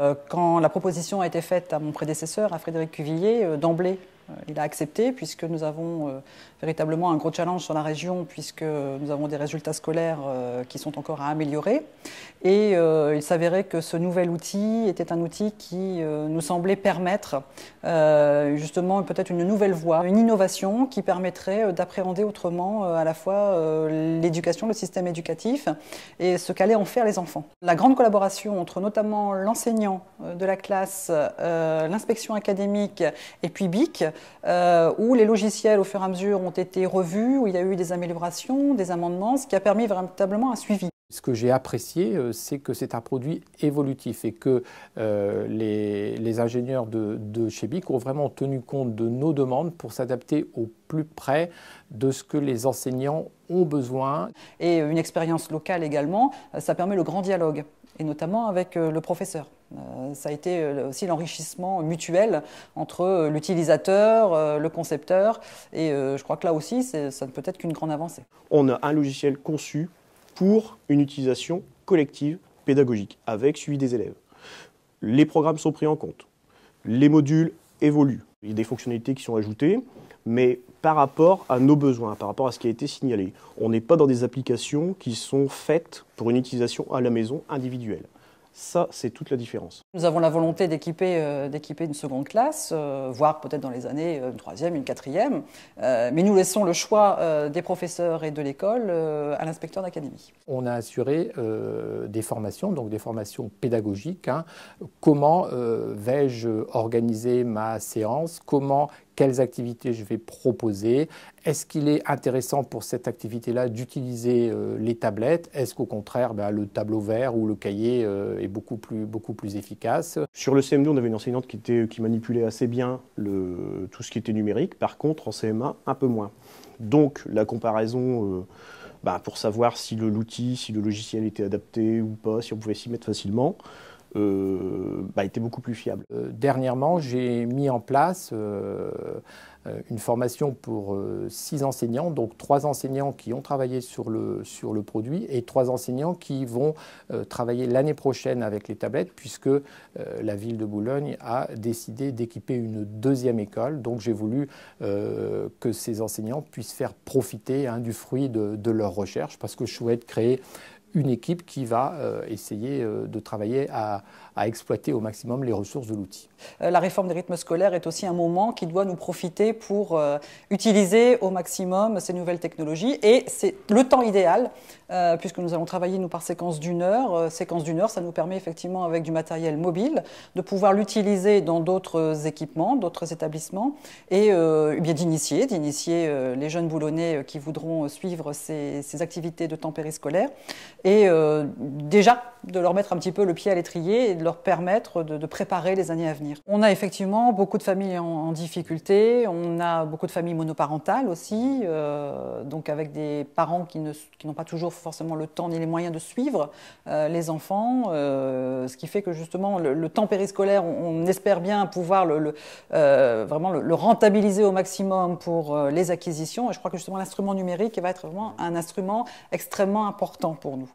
Euh, quand la proposition a été faite à mon prédécesseur, à Frédéric Cuvillier, euh, d'emblée, euh, il a accepté puisque nous avons euh, véritablement un gros challenge sur la région puisque nous avons des résultats scolaires euh, qui sont encore à améliorer. Et il s'avérait que ce nouvel outil était un outil qui nous semblait permettre justement peut-être une nouvelle voie, une innovation qui permettrait d'appréhender autrement à la fois l'éducation, le système éducatif et ce qu'allaient en faire les enfants. La grande collaboration entre notamment l'enseignant de la classe, l'inspection académique et puis BIC euh, où les logiciels, au fur et à mesure, ont été revus, où il y a eu des améliorations, des amendements, ce qui a permis véritablement un suivi. Ce que j'ai apprécié, euh, c'est que c'est un produit évolutif et que euh, les, ingénieurs de, de chez BIC ont vraiment tenu compte de nos demandes pour s'adapter au plus près de ce que les enseignants ont besoin. Et une expérience locale également, ça permet le grand dialogue, et notamment avec le professeur. Euh, ça a été euh, aussi l'enrichissement mutuel entre euh, l'utilisateur, le concepteur, et je crois que là aussi, ça ne peut être qu'une grande avancée. On a un logiciel conçu pour une utilisation collective pédagogique, avec suivi des élèves. Les programmes sont pris en compte, les modules évoluent, il y a des fonctionnalités qui sont ajoutées, mais par rapport à nos besoins, par rapport à ce qui a été signalé. On n'est pas dans des applications qui sont faites pour une utilisation à la maison individuelle. Ça, c'est toute la différence. Nous avons la volonté d'équiper euh, une seconde classe, euh, voire peut-être dans les années euh, une troisième, une quatrième, mais nous laissons le choix des professeurs et de l'école à l'inspecteur d'académie. On a assuré des formations, donc des formations pédagogiques. Hein. Comment vais-je organiser ma séance Comment quelles activités je vais proposer, est-ce qu'il est intéressant pour cette activité-là d'utiliser euh, les tablettes Est-ce qu'au contraire, bah, le tableau vert ou le cahier euh, est beaucoup plus, efficace Sur le CM2, on avait une enseignante qui, manipulait assez bien tout ce qui était numérique. Par contre, en CMA, un peu moins. Donc, la comparaison euh, bah, pour savoir si l'outil, si le logiciel était adapté ou pas, si on pouvait s'y mettre facilement, euh, bah, était beaucoup plus fiable. Euh, dernièrement, j'ai mis en place euh, une formation pour six enseignants, donc trois enseignants qui ont travaillé sur le, sur le produit et trois enseignants qui vont travailler l'année prochaine avec les tablettes, puisque la ville de Boulogne a décidé d'équiper une deuxième école. Donc j'ai voulu que ces enseignants puissent faire profiter hein, du fruit de, de leur recherche, parce que je souhaite créer une équipe qui va euh, essayer euh, de travailler à, exploiter au maximum les ressources de l'outil. Euh, la réforme des rythmes scolaires est aussi un moment qui doit nous profiter pour utiliser au maximum ces nouvelles technologies et c'est le temps idéal puisque nous allons travailler nous par séquence d'une heure. séquence d'une heure, ça nous permet effectivement avec du matériel mobile de pouvoir l'utiliser dans d'autres équipements, d'autres établissements et eh bien d'initier, d'initier les jeunes boulonnais qui voudront suivre ces, ces activités de temps périscolaire et euh, déjà de leur mettre un petit peu le pied à l'étrier et de leur permettre de, préparer les années à venir. On a effectivement beaucoup de familles en, difficulté, on a beaucoup de familles monoparentales aussi, euh, donc avec des parents qui n'ont pas toujours forcément le temps ni les moyens de suivre euh, les enfants, euh, ce qui fait que justement le, temps périscolaire, on, espère bien pouvoir le, le euh, vraiment le, le, rentabiliser au maximum pour les acquisitions, et je crois que justement l'instrument numérique va être vraiment un instrument extrêmement important pour nous.